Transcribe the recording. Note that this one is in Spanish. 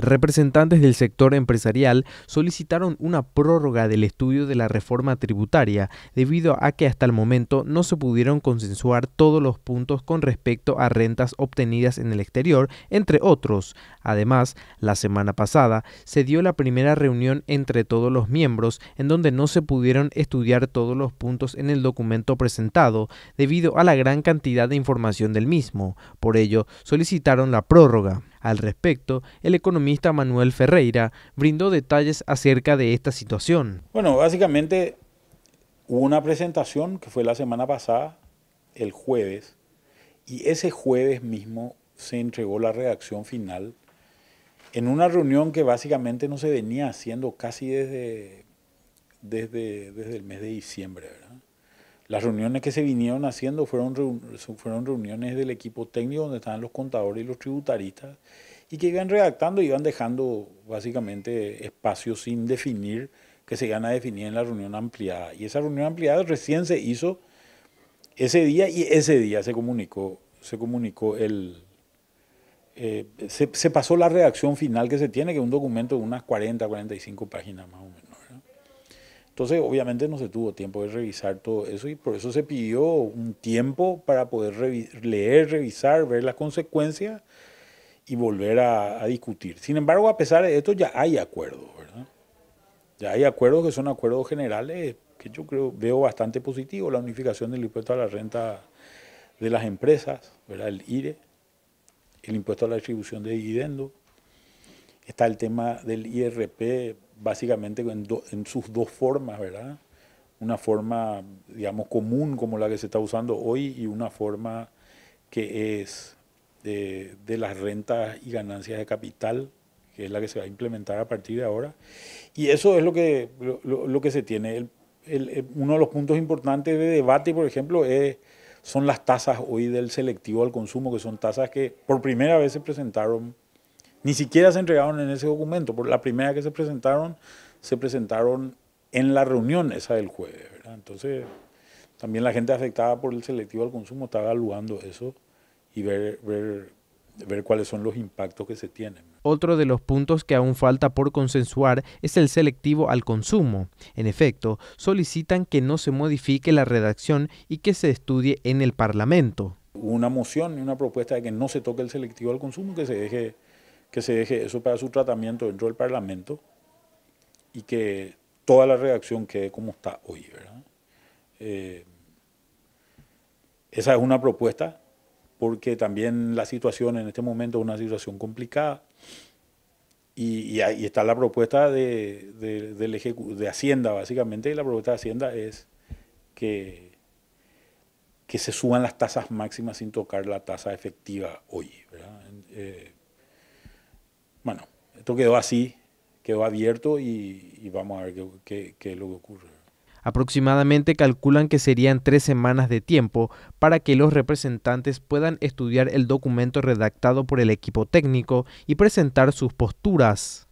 Representantes del sector empresarial solicitaron una prórroga del estudio de la reforma tributaria debido a que hasta el momento no se pudieron consensuar todos los puntos con respecto a rentas obtenidas en el exterior, entre otros. Además, la semana pasada se dio la primera reunión entre todos los miembros en donde no se pudieron estudiar todos los puntos en el documento presentado debido a la gran cantidad de información del mismo. Por ello, solicitaron la prórroga. Al respecto, el economista Manuel Ferreira brindó detalles acerca de esta situación. Bueno, básicamente hubo una presentación que fue la semana pasada, el jueves, y ese jueves mismo se entregó la redacción final en una reunión que básicamente no se venía haciendo casi desde, desde, desde el mes de diciembre, ¿verdad? Las reuniones que se vinieron haciendo fueron, fueron reuniones del equipo técnico donde estaban los contadores y los tributaristas y que iban redactando, y iban dejando básicamente espacios sin definir que se iban a definir en la reunión ampliada. Y esa reunión ampliada recién se hizo ese día y ese día se comunicó, se comunicó el... Eh, se, se pasó la redacción final que se tiene, que es un documento de unas 40, 45 páginas más o menos. Entonces, obviamente no se tuvo tiempo de revisar todo eso y por eso se pidió un tiempo para poder leer, revisar, ver las consecuencias y volver a, a, discutir. Sin embargo, a pesar de esto, ya hay acuerdos, ¿verdad? Ya hay acuerdos que son acuerdos generales que yo creo veo bastante positivo, la unificación del impuesto a la renta de las empresas, ¿verdad? El IRE, el impuesto a la distribución de dividendos. Está el tema del IRP básicamente en, sus dos formas, ¿verdad? Una forma, digamos, común como la que se está usando hoy y una forma que es eh, de, las rentas y ganancias de capital, que es la que se va a implementar a partir de ahora. Y eso es lo que, lo, que se tiene. uno de los puntos importantes de debate, por ejemplo, es, son las tasas hoy del selectivo al consumo, que son tasas que por primera vez se presentaron ni siquiera se entregaron en ese documento. Por la primera que se presentaron, se presentaron en la reunión esa del jueves. Entonces, también la gente afectada por el selectivo al consumo está evaluando eso y ver, ver, ver cuáles son los impactos que se tienen. Otro de los puntos que aún falta por consensuar es el selectivo al consumo. En efecto, solicitan que no se modifique la redacción y que se estudie en el Parlamento. Una moción y una propuesta de que no se toque el selectivo al consumo, que se deje que se deje eso para su tratamiento dentro del Parlamento y que toda la redacción quede como está hoy. ¿verdad? Eh, esa es una propuesta porque también la situación en este momento es una situación complicada y, ahí está la propuesta de, de, Hacienda básicamente y la propuesta de Hacienda es que, que se suban las tasas máximas sin tocar la tasa efectiva hoy. ¿verdad? Eh, quedó así, quedó abierto y, vamos a ver qué, qué es lo que ocurre. Aproximadamente calculan que serían tres semanas de tiempo para que los representantes puedan estudiar el documento redactado por el equipo técnico y presentar sus posturas.